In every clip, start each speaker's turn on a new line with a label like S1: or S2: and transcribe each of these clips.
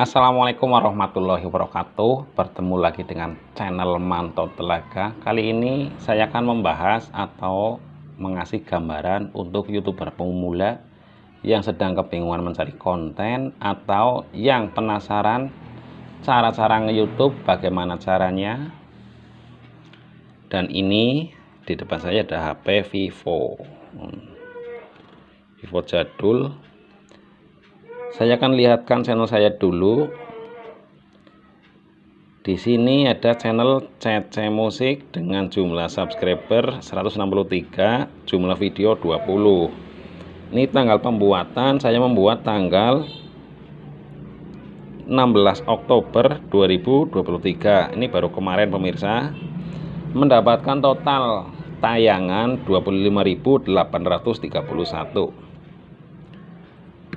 S1: Assalamualaikum warahmatullahi wabarakatuh bertemu lagi dengan channel Mantau Telaga kali ini saya akan membahas atau mengasih gambaran untuk youtuber pemula yang sedang kebingungan mencari konten atau yang penasaran cara-cara nge-youtube bagaimana caranya dan ini di depan saya ada HP Vivo hmm. Vivo jadul saya akan lihatkan channel saya dulu di sini ada channel CC Musik dengan jumlah subscriber 163, jumlah video 20. Ini tanggal pembuatan, saya membuat tanggal 16 Oktober 2023. Ini baru kemarin pemirsa. Mendapatkan total tayangan 25.831.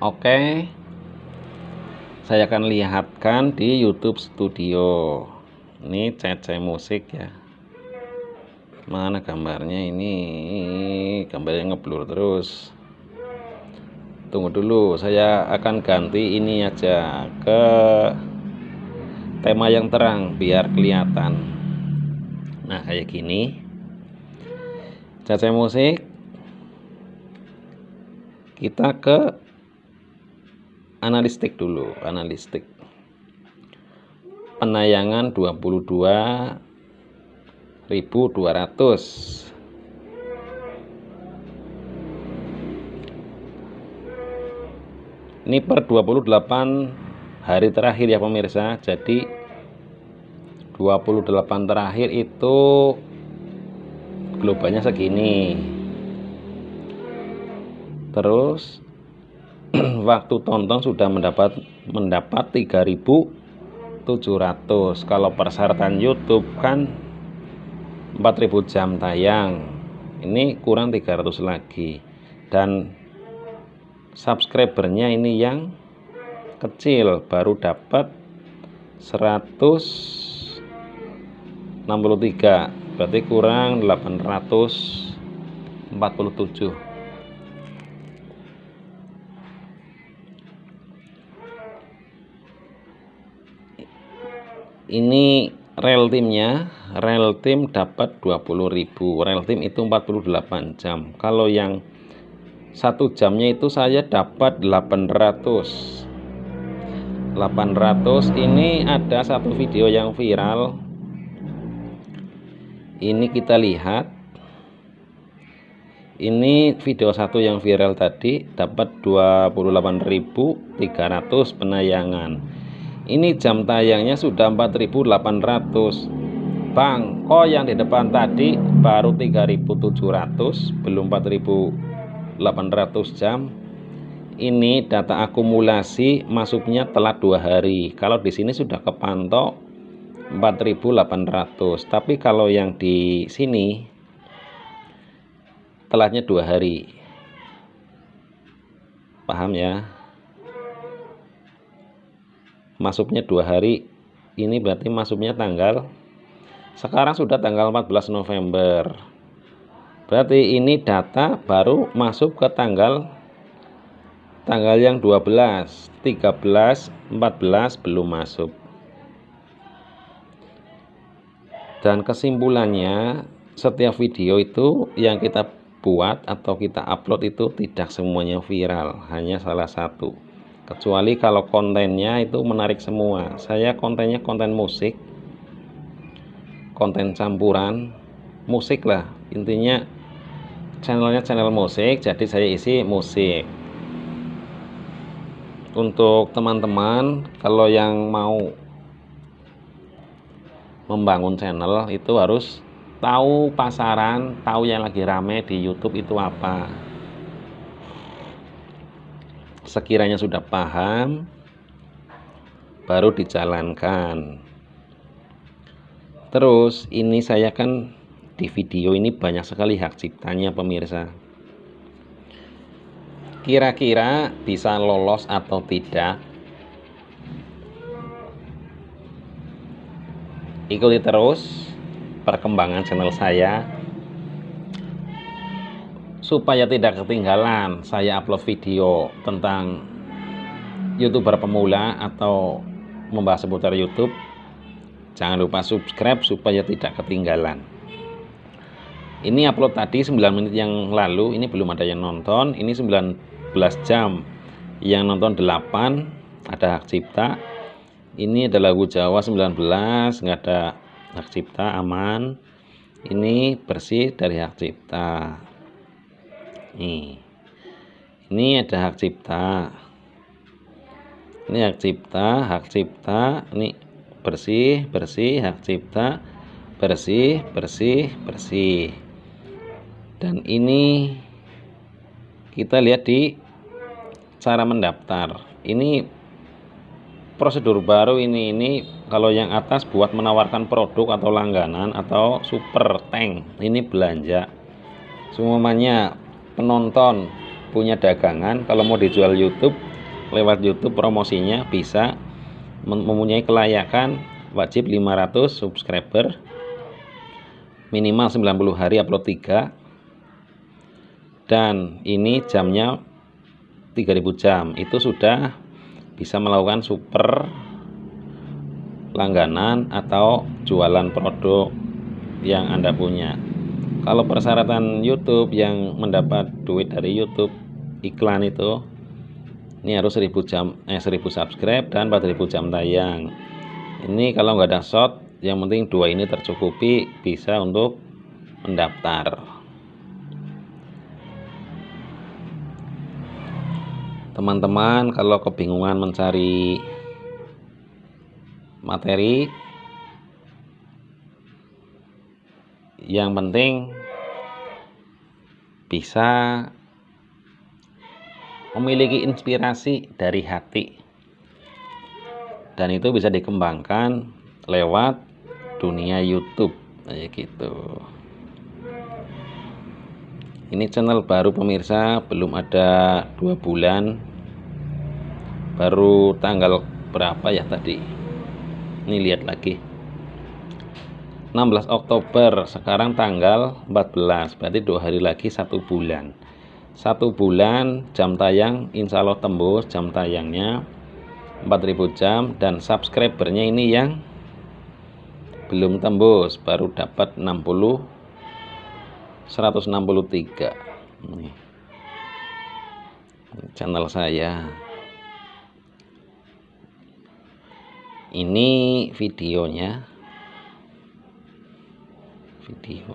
S1: Oke saya akan lihatkan di YouTube Studio ini cece musik ya mana gambarnya ini gambarnya ngeblur terus tunggu dulu saya akan ganti ini aja ke tema yang terang biar kelihatan nah kayak gini cece musik kita ke analistik dulu analistik penayangan 22.200 ini per 28 hari terakhir ya pemirsa jadi 28 terakhir itu globalnya segini terus waktu tonton sudah mendapat mendapat 3700 kalau persyaratan YouTube kan 4000 jam tayang ini kurang 300 lagi dan subscribernya ini yang kecil baru dapat 163 berarti kurang 847 ini rel timnya rel tim dapat 20.000 rel tim itu 48 jam kalau yang satu jamnya itu saya dapat 800 800 ini ada satu video yang viral ini kita lihat ini video satu yang viral tadi dapat 28.300 penayangan ini jam tayangnya sudah 4800 bangko yang di depan tadi baru 3700 belum 4800 jam ini data akumulasi masuknya telat dua hari kalau di sini sudah kepantok 4800 tapi kalau yang di sini telatnya dua hari paham ya masuknya dua hari ini berarti masuknya tanggal sekarang sudah tanggal 14 November berarti ini data baru masuk ke tanggal tanggal yang 12 13 14 belum masuk dan kesimpulannya setiap video itu yang kita buat atau kita upload itu tidak semuanya viral hanya salah satu kecuali kalau kontennya itu menarik semua saya kontennya konten musik konten campuran musik lah intinya channelnya channel musik jadi saya isi musik untuk teman-teman kalau yang mau membangun channel itu harus tahu pasaran tahu yang lagi rame di YouTube itu apa sekiranya sudah paham baru dijalankan terus ini saya kan di video ini banyak sekali hak ciptanya pemirsa kira-kira bisa lolos atau tidak ikuti terus perkembangan channel saya supaya tidak ketinggalan saya upload video tentang youtuber pemula atau membahas seputar YouTube jangan lupa subscribe supaya tidak ketinggalan ini upload tadi 9 menit yang lalu ini belum ada yang nonton ini 19 jam yang nonton 8 ada hak cipta ini ada lagu Jawa 19 nggak ada hak cipta aman ini bersih dari hak cipta nih ini ada hak cipta ini hak cipta hak cipta ini bersih bersih hak cipta bersih bersih bersih dan ini kita lihat di cara mendaftar ini prosedur baru ini ini kalau yang atas buat menawarkan produk atau langganan atau super tank ini belanja semuanya penonton punya dagangan kalau mau dijual YouTube lewat YouTube promosinya bisa mempunyai kelayakan wajib 500 subscriber minimal 90 hari upload 3 dan ini jamnya 3000 jam itu sudah bisa melakukan super langganan atau jualan produk yang Anda punya kalau persyaratan YouTube yang mendapat duit dari YouTube iklan itu ini harus 1000 jam eh 1000 subscribe dan 4000 jam tayang ini kalau nggak ada shot yang penting dua ini tercukupi bisa untuk mendaftar teman-teman kalau kebingungan mencari materi yang penting bisa memiliki inspirasi dari hati dan itu bisa dikembangkan lewat dunia YouTube kayak gitu ini channel baru pemirsa belum ada dua bulan baru tanggal berapa ya tadi ini lihat lagi 16 Oktober sekarang tanggal 14 berarti dua hari lagi satu bulan satu bulan jam tayang insya Allah tembus jam tayangnya 4000 jam dan subscribernya ini yang belum tembus baru dapat 60 163 Ini channel saya ini videonya video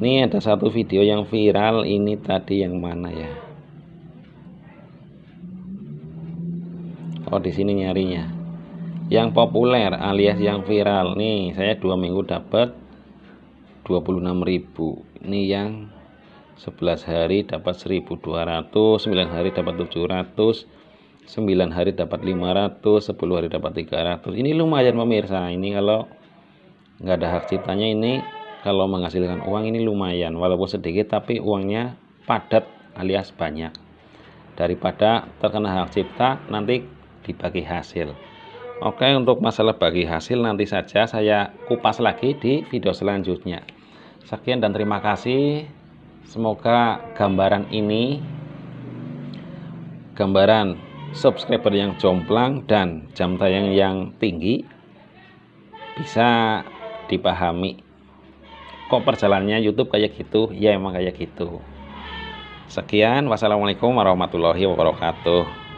S1: ini ada satu video yang viral ini tadi yang mana ya oh di sini nyarinya yang populer alias yang viral nih saya dua minggu dapat 26.000 ini yang 11 hari dapat 1200 9 hari dapat 700 9 hari dapat 500 10 hari dapat 300 ini lumayan pemirsa ini kalau nggak ada hak ciptanya ini kalau menghasilkan uang ini lumayan walaupun sedikit tapi uangnya padat alias banyak daripada terkena hak cipta nanti dibagi hasil oke untuk masalah bagi hasil nanti saja saya kupas lagi di video selanjutnya sekian dan terima kasih semoga gambaran ini gambaran subscriber yang jomplang dan jam tayang yang tinggi bisa dipahami kok perjalannya YouTube kayak gitu ya emang kayak gitu sekian wassalamualaikum warahmatullahi wabarakatuh